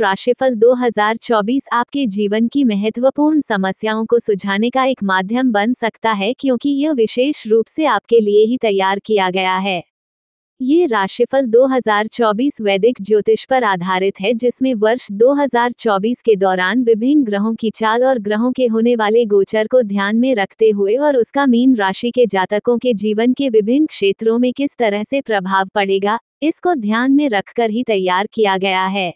राशिफल 2024 आपके जीवन की महत्वपूर्ण समस्याओं को सुझाने का एक माध्यम बन सकता है क्योंकि यह विशेष रूप से आपके लिए ही तैयार किया गया है ये राशिफल 2024 वैदिक ज्योतिष पर आधारित है जिसमें वर्ष 2024 के दौरान विभिन्न ग्रहों की चाल और ग्रहों के होने वाले गोचर को ध्यान में रखते हुए और उसका मीन राशि के जातकों के जीवन के विभिन्न क्षेत्रों में किस तरह से प्रभाव पड़ेगा इसको ध्यान में रखकर ही तैयार किया गया है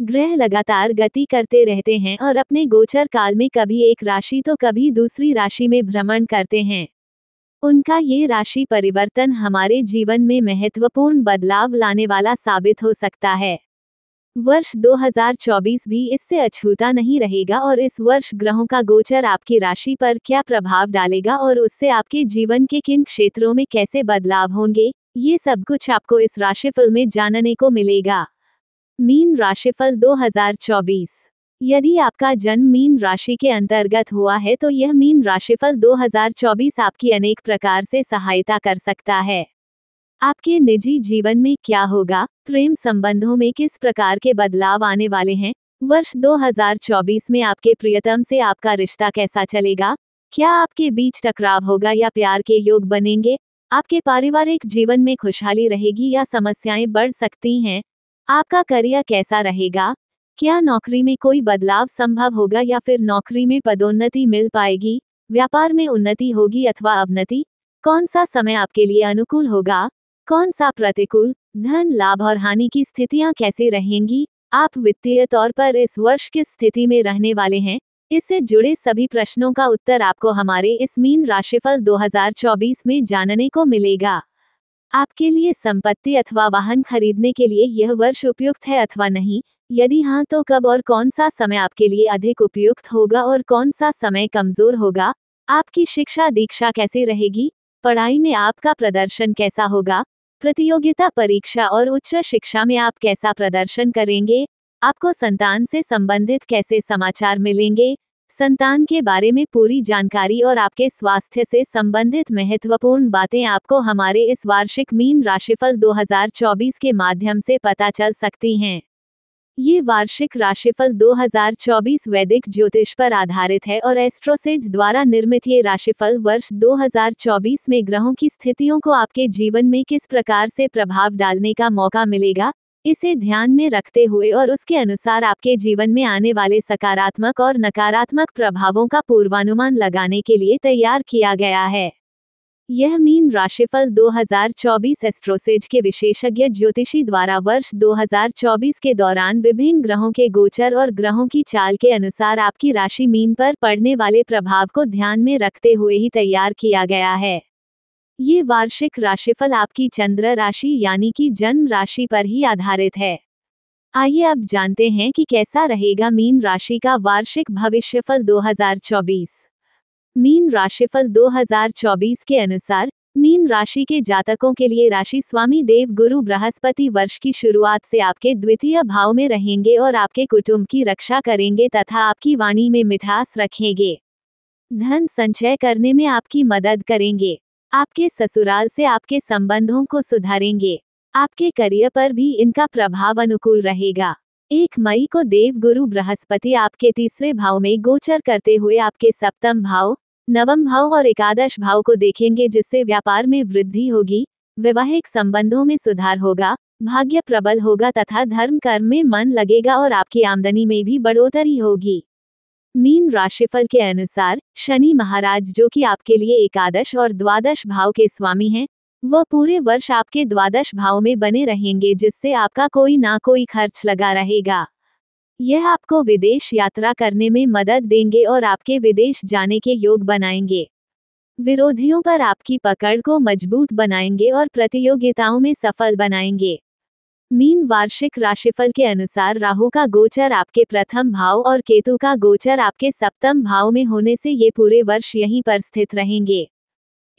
ग्रह लगातार गति करते रहते हैं और अपने गोचर काल में कभी एक राशि तो कभी दूसरी राशि में भ्रमण करते हैं उनका ये राशि परिवर्तन हमारे जीवन में महत्वपूर्ण बदलाव लाने वाला साबित हो सकता है वर्ष 2024 भी इससे अछूता नहीं रहेगा और इस वर्ष ग्रहों का गोचर आपकी राशि पर क्या प्रभाव डालेगा और उससे आपके जीवन के किन क्षेत्रों में कैसे बदलाव होंगे ये सब कुछ आपको इस राशिफल में जानने को मिलेगा मीन राशिफल 2024 यदि आपका जन्म मीन राशि के अंतर्गत हुआ है तो यह मीन राशिफल 2024 आपकी अनेक प्रकार से सहायता कर सकता है आपके निजी जीवन में क्या होगा प्रेम संबंधों में किस प्रकार के बदलाव आने वाले हैं वर्ष 2024 में आपके प्रियतम से आपका रिश्ता कैसा चलेगा क्या आपके बीच टकराव होगा या प्यार के योग बनेंगे आपके पारिवारिक जीवन में खुशहाली रहेगी या समस्याएं बढ़ सकती हैं आपका करियर कैसा रहेगा क्या नौकरी में कोई बदलाव संभव होगा या फिर नौकरी में पदोन्नति मिल पाएगी व्यापार में उन्नति होगी अथवा अवनति कौन सा समय आपके लिए अनुकूल होगा कौन सा प्रतिकूल धन लाभ और हानि की स्थितियां कैसे रहेंगी आप वित्तीय तौर पर इस वर्ष किस स्थिति में रहने वाले हैं इससे जुड़े सभी प्रश्नों का उत्तर आपको हमारे इस मीन राशिफल 2024 में जानने को मिलेगा आपके लिए संपत्ति अथवा वाहन खरीदने के लिए यह वर्ष उपयुक्त है अथवा नहीं यदि हाँ तो कब और कौन सा समय आपके लिए अधिक उपयुक्त होगा और कौन सा समय कमजोर होगा आपकी शिक्षा दीक्षा कैसे रहेगी पढ़ाई में आपका प्रदर्शन कैसा होगा प्रतियोगिता परीक्षा और उच्च शिक्षा में आप कैसा प्रदर्शन करेंगे आपको संतान से संबंधित कैसे समाचार मिलेंगे संतान के बारे में पूरी जानकारी और आपके स्वास्थ्य से संबंधित महत्वपूर्ण बातें आपको हमारे इस वार्षिक मीन राशिफल 2024 के माध्यम से पता चल सकती हैं ये वार्षिक राशिफल 2024 वैदिक ज्योतिष पर आधारित है और एस्ट्रोसेज द्वारा निर्मित ये राशिफल वर्ष 2024 में ग्रहों की स्थितियों को आपके जीवन में किस प्रकार से प्रभाव डालने का मौका मिलेगा इसे ध्यान में रखते हुए और उसके अनुसार आपके जीवन में आने वाले सकारात्मक और नकारात्मक प्रभावों का पूर्वानुमान लगाने के लिए तैयार किया गया है यह मीन राशिफल 2024 एस्ट्रोसेज के विशेषज्ञ ज्योतिषी द्वारा वर्ष 2024 के दौरान विभिन्न ग्रहों के गोचर और ग्रहों की चाल के अनुसार आपकी राशि मीन पर पड़ने वाले प्रभाव को ध्यान में रखते हुए ही तैयार किया गया है ये वार्षिक राशिफल आपकी चंद्र राशि यानी कि जन्म राशि पर ही आधारित है आइए अब जानते हैं कि कैसा रहेगा मीन राशि का वार्षिक भविष्यफल 2024। मीन राशिफल 2024 के अनुसार मीन राशि के जातकों के लिए राशि स्वामी देव गुरु बृहस्पति वर्ष की शुरुआत से आपके द्वितीय भाव में रहेंगे और आपके कुटुंब की रक्षा करेंगे तथा आपकी वाणी में मिठास रखेंगे धन संचय करने में आपकी मदद करेंगे आपके ससुराल से आपके संबंधों को सुधारेंगे आपके करियर पर भी इनका प्रभाव अनुकूल रहेगा एक मई को देव गुरु बृहस्पति आपके तीसरे भाव में गोचर करते हुए आपके सप्तम भाव नवम भाव और एकादश भाव को देखेंगे जिससे व्यापार में वृद्धि होगी वैवाहिक संबंधों में सुधार होगा भाग्य प्रबल होगा तथा धर्म कर्म में मन लगेगा और आपकी आमदनी में भी बढ़ोतरी होगी मीन राशिफल के अनुसार शनि महाराज जो कि आपके लिए एकादश और द्वादश भाव के स्वामी हैं वह पूरे वर्ष आपके द्वादश भाव में बने रहेंगे जिससे आपका कोई ना कोई खर्च लगा रहेगा यह आपको विदेश यात्रा करने में मदद देंगे और आपके विदेश जाने के योग बनाएंगे विरोधियों पर आपकी पकड़ को मजबूत बनाएंगे और प्रतियोगिताओं में सफल बनाएंगे मीन वार्षिक राशिफल के अनुसार राहु का गोचर आपके प्रथम भाव और केतु का गोचर आपके सप्तम भाव में होने से ये पूरे वर्ष यहीं पर स्थित रहेंगे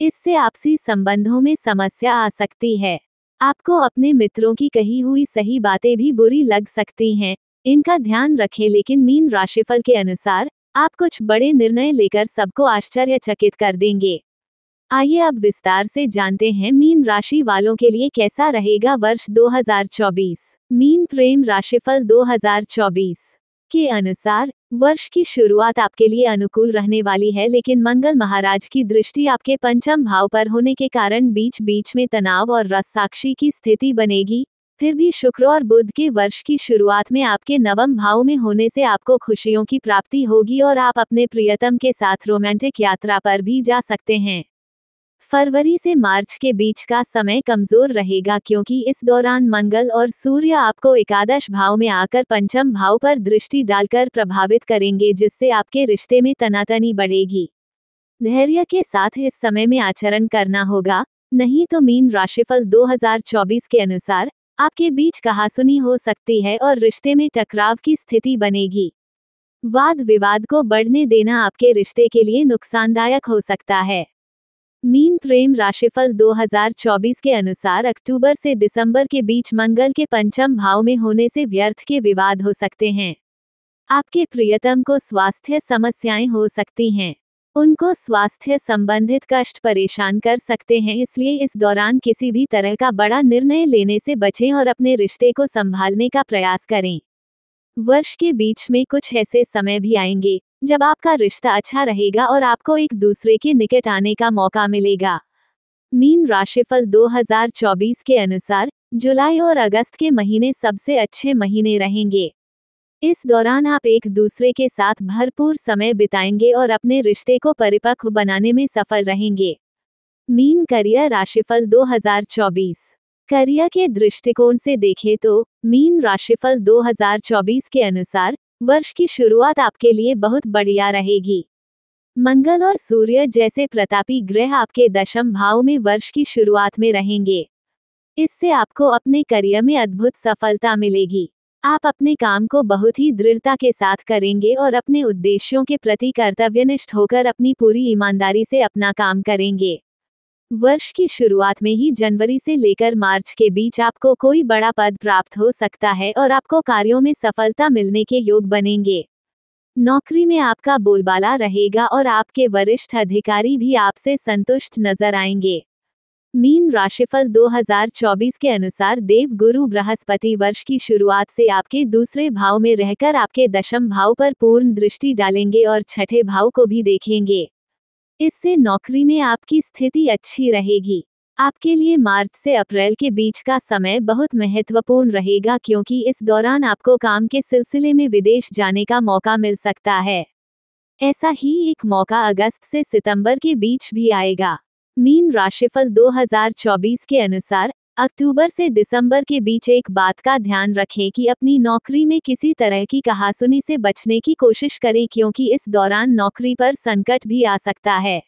इससे आपसी संबंधों में समस्या आ सकती है आपको अपने मित्रों की कही हुई सही बातें भी बुरी लग सकती हैं इनका ध्यान रखें लेकिन मीन राशिफल के अनुसार आप कुछ बड़े निर्णय लेकर सबको आश्चर्यचकित कर देंगे आइए अब विस्तार से जानते हैं मीन राशि वालों के लिए कैसा रहेगा वर्ष 2024। मीन प्रेम राशिफल 2024 के अनुसार वर्ष की शुरुआत आपके लिए अनुकूल रहने वाली है लेकिन मंगल महाराज की दृष्टि आपके पंचम भाव पर होने के कारण बीच बीच में तनाव और रसाक्षी की स्थिति बनेगी फिर भी शुक्र और बुध के वर्ष की शुरुआत में आपके नवम भाव में होने से आपको खुशियों की प्राप्ति होगी और आप अपने प्रियतम के साथ रोमांटिक यात्रा पर भी जा सकते हैं फरवरी से मार्च के बीच का समय कमजोर रहेगा क्योंकि इस दौरान मंगल और सूर्य आपको एकादश भाव में आकर पंचम भाव पर दृष्टि डालकर प्रभावित करेंगे जिससे आपके रिश्ते में तनातनी बढ़ेगी धैर्य के साथ इस समय में आचरण करना होगा नहीं तो मीन राशिफल 2024 के अनुसार आपके बीच कहासुनी हो सकती है और रिश्ते में टकराव की स्थिति बनेगी वाद विवाद को बढ़ने देना आपके रिश्ते के लिए नुकसानदायक हो सकता है मीन प्रेम राशिफल 2024 के अनुसार अक्टूबर से दिसंबर के बीच मंगल के पंचम भाव में होने से व्यर्थ के विवाद हो सकते हैं आपके प्रियतम को स्वास्थ्य समस्याएं हो सकती हैं उनको स्वास्थ्य संबंधित कष्ट परेशान कर सकते हैं इसलिए इस दौरान किसी भी तरह का बड़ा निर्णय लेने से बचें और अपने रिश्ते को संभालने का प्रयास करें वर्ष के बीच में कुछ ऐसे समय भी आएंगे जब आपका रिश्ता अच्छा रहेगा और आपको एक दूसरे के निकट आने का मौका मिलेगा मीन राशिफल 2024 के अनुसार जुलाई और अगस्त के महीने सबसे अच्छे महीने रहेंगे इस दौरान आप एक दूसरे के साथ भरपूर समय बिताएंगे और अपने रिश्ते को परिपक्व बनाने में सफल रहेंगे मीन करियर राशिफल 2024 करियर के दृष्टिकोण से देखें तो मीन राशिफल 2024 के अनुसार वर्ष की शुरुआत आपके लिए बहुत बढ़िया रहेगी मंगल और सूर्य जैसे प्रतापी ग्रह आपके दशम भाव में वर्ष की शुरुआत में रहेंगे इससे आपको अपने करियर में अद्भुत सफलता मिलेगी आप अपने काम को बहुत ही दृढ़ता के साथ करेंगे और अपने उद्देश्यों के प्रति कर्तव्यनिष्ठ होकर अपनी पूरी ईमानदारी से अपना काम करेंगे वर्ष की शुरुआत में ही जनवरी से लेकर मार्च के बीच आपको कोई बड़ा पद प्राप्त हो सकता है और आपको कार्यों में सफलता मिलने के योग बनेंगे नौकरी में आपका बोलबाला रहेगा और आपके वरिष्ठ अधिकारी भी आपसे संतुष्ट नजर आएंगे मीन राशिफल 2024 के अनुसार देव गुरु बृहस्पति वर्ष की शुरुआत से आपके दूसरे भाव में रहकर आपके दशम भाव पर पूर्ण दृष्टि डालेंगे और छठे भाव को भी देखेंगे इससे नौकरी में आपकी स्थिति अच्छी रहेगी आपके लिए मार्च से अप्रैल के बीच का समय बहुत महत्वपूर्ण रहेगा क्योंकि इस दौरान आपको काम के सिलसिले में विदेश जाने का मौका मिल सकता है ऐसा ही एक मौका अगस्त से सितंबर के बीच भी आएगा मीन राशिफल 2024 के अनुसार अक्टूबर से दिसंबर के बीच एक बात का ध्यान रखें कि अपनी नौकरी में किसी तरह की कहासुनी से बचने की कोशिश करें क्योंकि इस दौरान नौकरी पर संकट भी आ सकता है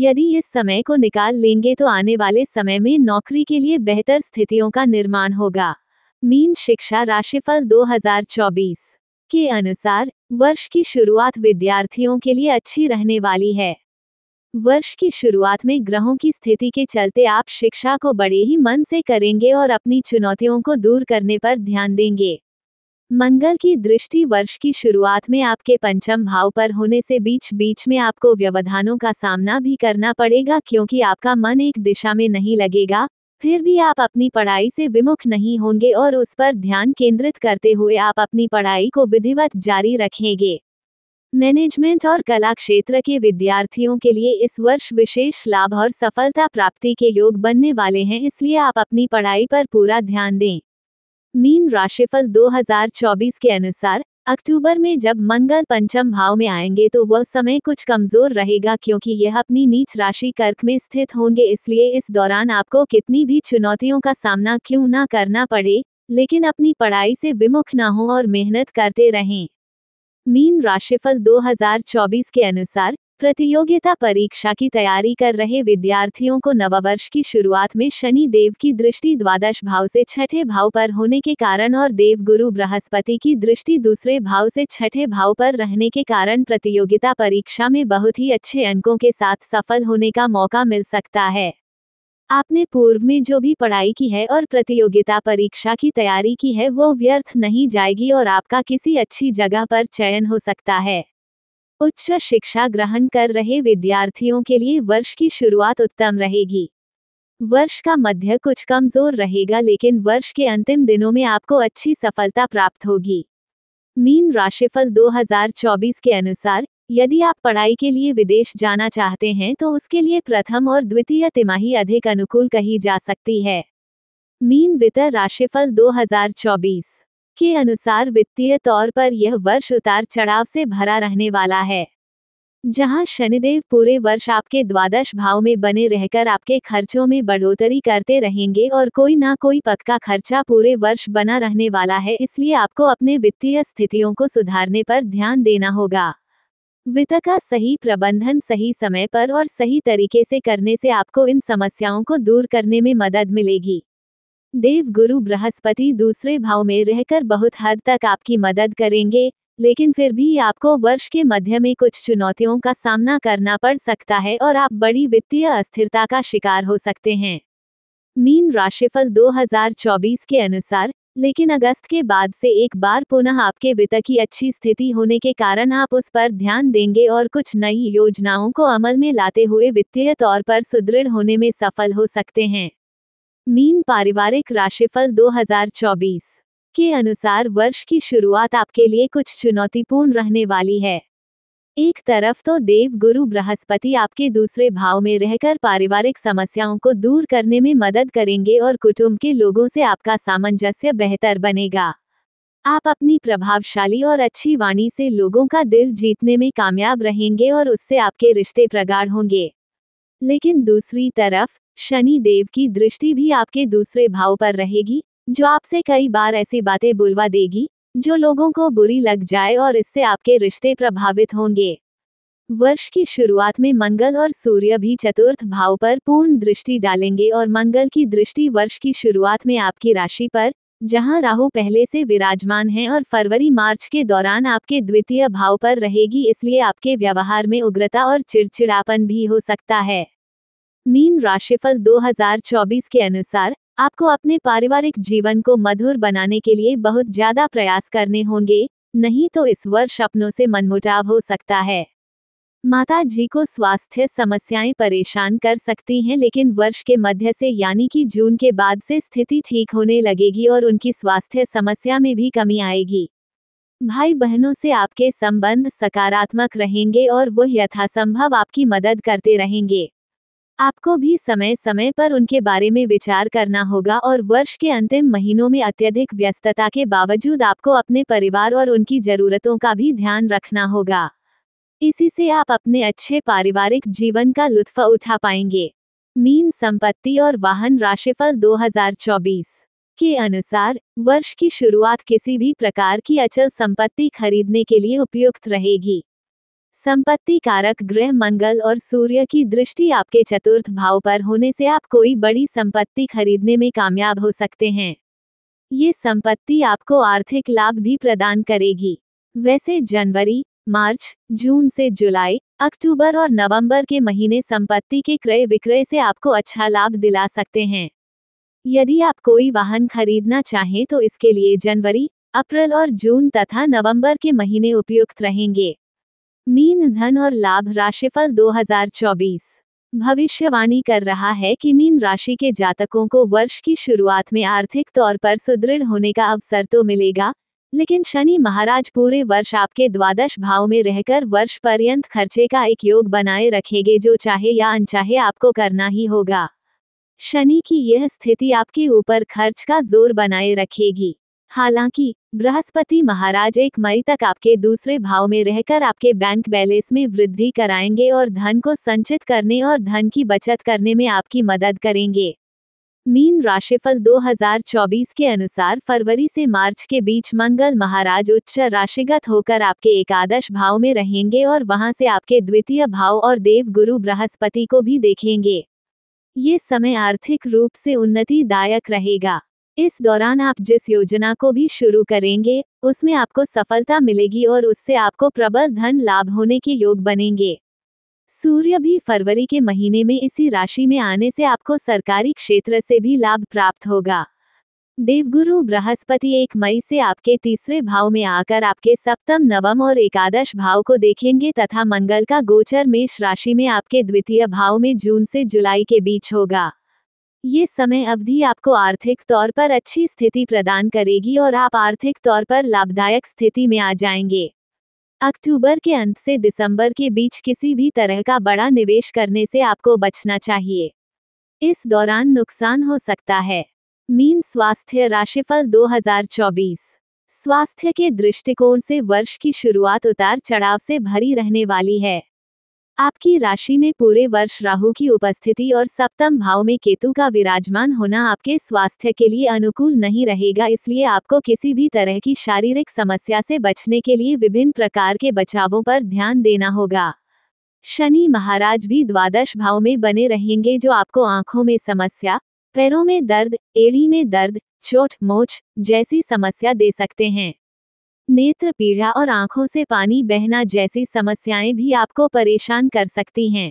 यदि इस समय को निकाल लेंगे तो आने वाले समय में नौकरी के लिए बेहतर स्थितियों का निर्माण होगा मीन शिक्षा राशिफल 2024 के अनुसार वर्ष की शुरुआत विद्यार्थियों के लिए अच्छी रहने वाली है वर्ष की शुरुआत में ग्रहों की स्थिति के चलते आप शिक्षा को बड़े ही मन से करेंगे और अपनी चुनौतियों को दूर करने पर ध्यान देंगे मंगल की दृष्टि वर्ष की शुरुआत में आपके पंचम भाव पर होने से बीच बीच में आपको व्यवधानों का सामना भी करना पड़ेगा क्योंकि आपका मन एक दिशा में नहीं लगेगा फिर भी आप अपनी पढ़ाई से विमुख नहीं होंगे और उस पर ध्यान केंद्रित करते हुए आप अपनी पढ़ाई को विधिवत जारी रखेंगे मैनेजमेंट और कला क्षेत्र के विद्यार्थियों के लिए इस वर्ष विशेष लाभ और सफलता प्राप्ति के योग बनने वाले हैं इसलिए आप अपनी पढ़ाई पर पूरा ध्यान दें मीन राशिफल 2024 के अनुसार अक्टूबर में जब मंगल पंचम भाव में आएंगे तो वह समय कुछ कमजोर रहेगा क्योंकि यह अपनी नीच राशि कर्क में स्थित होंगे इसलिए इस दौरान आपको कितनी भी चुनौतियों का सामना क्यों ना करना पड़े लेकिन अपनी पढ़ाई से विमुख ना हो और मेहनत करते रहें मीन राशिफल 2024 के अनुसार प्रतियोगिता परीक्षा की तैयारी कर रहे विद्यार्थियों को नववर्ष की शुरुआत में शनि देव की दृष्टि द्वादश भाव से छठे भाव पर होने के कारण और देव गुरु बृहस्पति की दृष्टि दूसरे भाव से छठे भाव पर रहने के कारण प्रतियोगिता परीक्षा में बहुत ही अच्छे अंकों के साथ सफल होने का मौका मिल सकता है आपने पूर्व में जो भी पढ़ाई की है और प्रतियोगिता परीक्षा की तैयारी की है वो व्यर्थ नहीं जाएगी और आपका किसी अच्छी जगह पर चयन हो सकता है उच्च शिक्षा ग्रहण कर रहे विद्यार्थियों के लिए वर्ष की शुरुआत उत्तम रहेगी वर्ष का मध्य कुछ कमजोर रहेगा लेकिन वर्ष के अंतिम दिनों में आपको अच्छी सफलता प्राप्त होगी मीन राशिफल 2024 के अनुसार यदि आप पढ़ाई के लिए विदेश जाना चाहते हैं तो उसके लिए प्रथम और द्वितीय तिमाही अधिक अनुकूल कही जा सकती है मीन वितर राशिफल 2024 के अनुसार वित्तीय तौर पर यह वर्ष उतार चढ़ाव से भरा रहने वाला है जहां शनिदेव पूरे वर्ष आपके द्वादश भाव में बने रहकर आपके खर्चों में बढ़ोतरी करते रहेंगे और कोई ना कोई पक्का खर्चा पूरे वर्ष बना रहने वाला है इसलिए आपको अपने वित्तीय स्थितियों को सुधारने पर ध्यान देना होगा वित्त का सही प्रबंधन सही समय पर और सही तरीके से करने से आपको इन समस्याओं को दूर करने में मदद मिलेगी देव गुरु बृहस्पति दूसरे भाव में रहकर बहुत हद तक आपकी मदद करेंगे लेकिन फिर भी आपको वर्ष के मध्य में कुछ चुनौतियों का सामना करना पड़ सकता है और आप बड़ी वित्तीय अस्थिरता का शिकार हो सकते हैं मीन राशिफल 2024 के अनुसार लेकिन अगस्त के बाद से एक बार पुनः आपके वित्त की अच्छी स्थिति होने के कारण आप उस पर ध्यान देंगे और कुछ नई योजनाओं को अमल में लाते हुए वित्तीय तौर पर सुदृढ़ होने में सफल हो सकते हैं मीन पारिवारिक राशिफल 2024 के अनुसार वर्ष की शुरुआत आपके लिए कुछ चुनौतीपूर्ण रहने वाली है एक तरफ तो देव गुरु बृहस्पति आपके दूसरे भाव में रहकर पारिवारिक समस्याओं को दूर करने में मदद करेंगे और कुटुंब के लोगों से आपका सामंजस्य बेहतर बनेगा आप अपनी प्रभावशाली और अच्छी वाणी से लोगों का दिल जीतने में कामयाब रहेंगे और उससे आपके रिश्ते प्रगाढ़ होंगे लेकिन दूसरी तरफ शनि देव की दृष्टि भी आपके दूसरे भाव पर रहेगी जो आपसे कई बार ऐसी बातें बुलवा देगी जो लोगों को बुरी लग जाए और इससे आपके रिश्ते प्रभावित होंगे वर्ष की शुरुआत में मंगल और सूर्य भी चतुर्थ भाव पर पूर्ण दृष्टि डालेंगे और मंगल की दृष्टि वर्ष की शुरुआत में आपकी राशि पर जहां राहु पहले से विराजमान है और फरवरी मार्च के दौरान आपके द्वितीय भाव पर रहेगी इसलिए आपके व्यवहार में उग्रता और चिड़चिड़ापन भी हो सकता है मीन राशिफल 2024 के अनुसार आपको अपने पारिवारिक जीवन को मधुर बनाने के लिए बहुत ज्यादा प्रयास करने होंगे नहीं तो इस वर्ष अपनों से मनमुटाव हो सकता है माता जी को स्वास्थ्य समस्याएं परेशान कर सकती हैं लेकिन वर्ष के मध्य से यानी कि जून के बाद से स्थिति ठीक होने लगेगी और उनकी स्वास्थ्य समस्या में भी कमी आएगी भाई बहनों से आपके संबंध सकारात्मक रहेंगे और वह यथासंभव आपकी मदद करते रहेंगे आपको भी समय समय पर उनके बारे में विचार करना होगा और वर्ष के अंतिम महीनों में अत्यधिक व्यस्तता के बावजूद आपको अपने परिवार और उनकी जरूरतों का भी ध्यान रखना होगा इसी से आप अपने अच्छे पारिवारिक जीवन का लुत्फ उठा पाएंगे मीन संपत्ति और वाहन राशिफल 2024 के अनुसार वर्ष की शुरुआत किसी भी प्रकार की अचल संपत्ति खरीदने के लिए उपयुक्त रहेगी संपत्ति कारक ग्रह मंगल और सूर्य की दृष्टि आपके चतुर्थ भाव पर होने से आप कोई बड़ी संपत्ति खरीदने में कामयाब हो सकते हैं ये संपत्ति आपको आर्थिक लाभ भी प्रदान करेगी वैसे जनवरी मार्च जून से जुलाई अक्टूबर और नवंबर के महीने संपत्ति के क्रय विक्रय से आपको अच्छा लाभ दिला सकते हैं यदि आप कोई वाहन खरीदना चाहें तो इसके लिए जनवरी अप्रैल और जून तथा नवंबर के महीने उपयुक्त रहेंगे मीन धन और लाभ राशिफल 2024 भविष्यवाणी कर रहा है कि मीन राशि के जातकों को वर्ष की शुरुआत में आर्थिक तौर पर सुदृढ़ होने का अवसर तो मिलेगा लेकिन शनि महाराज पूरे वर्ष आपके द्वादश भाव में रहकर वर्ष पर्यंत खर्चे का एक योग बनाए रखेंगे जो चाहे या अनचाहे आपको करना ही होगा शनि की यह स्थिति आपके ऊपर खर्च का जोर बनाए रखेगी हालांकि बृहस्पति महाराज एक मई तक आपके दूसरे भाव में रहकर आपके बैंक बैलेंस में वृद्धि कराएंगे और धन को संचित करने और धन की बचत करने में आपकी मदद करेंगे मीन राशिफल 2024 के अनुसार फरवरी से मार्च के बीच मंगल महाराज उच्च राशिगत होकर आपके एकादश भाव में रहेंगे और वहां से आपके द्वितीय भाव और देव गुरु बृहस्पति को भी देखेंगे ये समय आर्थिक रूप से उन्नति दायक रहेगा इस दौरान आप जिस योजना को भी शुरू करेंगे उसमें आपको सफलता मिलेगी और उससे आपको प्रबल धन लाभ होने के योग बनेंगे सूर्य भी फरवरी के महीने में इसी राशि में आने से आपको सरकारी क्षेत्र से भी लाभ प्राप्त होगा देवगुरु बृहस्पति एक मई से आपके तीसरे भाव में आकर आपके सप्तम नवम और एकादश भाव को देखेंगे तथा मंगल का गोचर मेष राशि में आपके द्वितीय भाव में जून से जुलाई के बीच होगा ये समय अवधि आपको आर्थिक तौर पर अच्छी स्थिति प्रदान करेगी और आप आर्थिक तौर पर लाभदायक स्थिति में आ जाएंगे अक्टूबर के अंत से दिसंबर के बीच किसी भी तरह का बड़ा निवेश करने से आपको बचना चाहिए इस दौरान नुकसान हो सकता है मीन स्वास्थ्य राशिफल 2024 स्वास्थ्य के दृष्टिकोण से वर्ष की शुरुआत उतार चढ़ाव से भरी रहने वाली है आपकी राशि में पूरे वर्ष राहु की उपस्थिति और सप्तम भाव में केतु का विराजमान होना आपके स्वास्थ्य के लिए अनुकूल नहीं रहेगा इसलिए आपको किसी भी तरह की शारीरिक समस्या से बचने के लिए विभिन्न प्रकार के बचावों पर ध्यान देना होगा शनि महाराज भी द्वादश भाव में बने रहेंगे जो आपको आंखों में समस्या पैरों में दर्द एड़ी में दर्द चोट मोच जैसी समस्या दे सकते हैं नेत्र पीड़ा और आंखों से पानी बहना जैसी समस्याएं भी आपको परेशान कर सकती हैं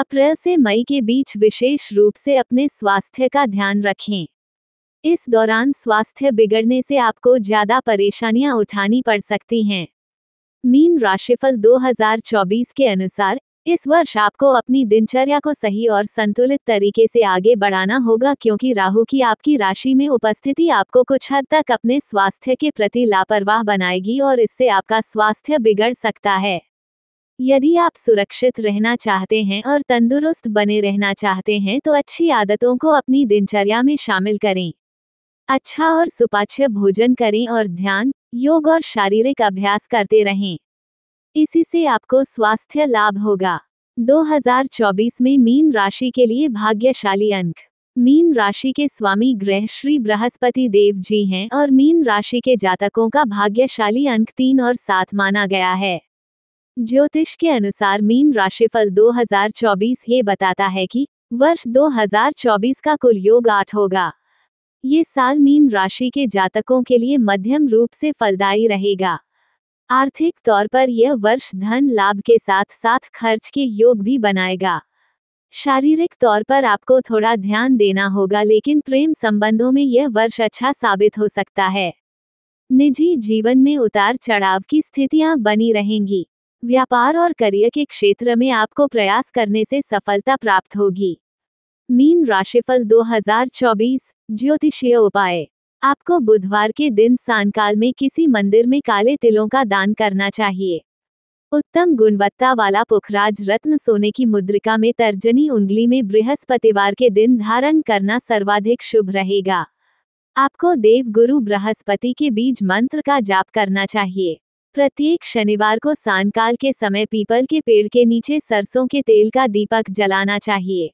अप्रैल से मई के बीच विशेष रूप से अपने स्वास्थ्य का ध्यान रखें इस दौरान स्वास्थ्य बिगड़ने से आपको ज्यादा परेशानियां उठानी पड़ सकती हैं मीन राशिफल 2024 के अनुसार इस वर्ष आपको अपनी दिनचर्या को सही और संतुलित तरीके से आगे बढ़ाना होगा क्योंकि राहु की आपकी राशि में उपस्थिति आपको कुछ हद तक अपने स्वास्थ्य के प्रति लापरवाह बनाएगी और इससे आपका स्वास्थ्य बिगड़ सकता है यदि आप सुरक्षित रहना चाहते हैं और तंदुरुस्त बने रहना चाहते हैं तो अच्छी आदतों को अपनी दिनचर्या में शामिल करें अच्छा और सुपाच्य भोजन करें और ध्यान योग और शारीरिक अभ्यास करते रहें इसी से आपको स्वास्थ्य लाभ होगा 2024 में मीन राशि के लिए भाग्यशाली अंक मीन राशि के स्वामी ग्रह श्री बृहस्पति देव जी हैं और मीन राशि के जातकों का भाग्यशाली अंक तीन और सात माना गया है ज्योतिष के अनुसार मीन राशिफल 2024 ये बताता है कि वर्ष 2024 का कुल योग आठ होगा ये साल मीन राशि के जातकों के लिए मध्यम रूप से फलदायी रहेगा आर्थिक तौर पर यह वर्ष धन लाभ के साथ साथ खर्च के योग भी बनाएगा शारीरिक तौर पर आपको थोड़ा ध्यान देना होगा लेकिन प्रेम संबंधों में यह वर्ष अच्छा साबित हो सकता है निजी जीवन में उतार चढ़ाव की स्थितियां बनी रहेंगी व्यापार और करियर के क्षेत्र में आपको प्रयास करने से सफलता प्राप्त होगी मीन राशिफल 2024 ज्योतिषीय उपाय आपको बुधवार के दिन सांकाल में किसी मंदिर में काले तिलों का दान करना चाहिए उत्तम गुणवत्ता वाला पुखराज रत्न सोने की मुद्रिका में तर्जनी उंगली में बृहस्पतिवार के दिन धारण करना सर्वाधिक शुभ रहेगा आपको देव गुरु बृहस्पति के बीज मंत्र का जाप करना चाहिए प्रत्येक शनिवार को सांकाल के समय पीपल के पेड़ के नीचे सरसों के तेल का दीपक जलाना चाहिए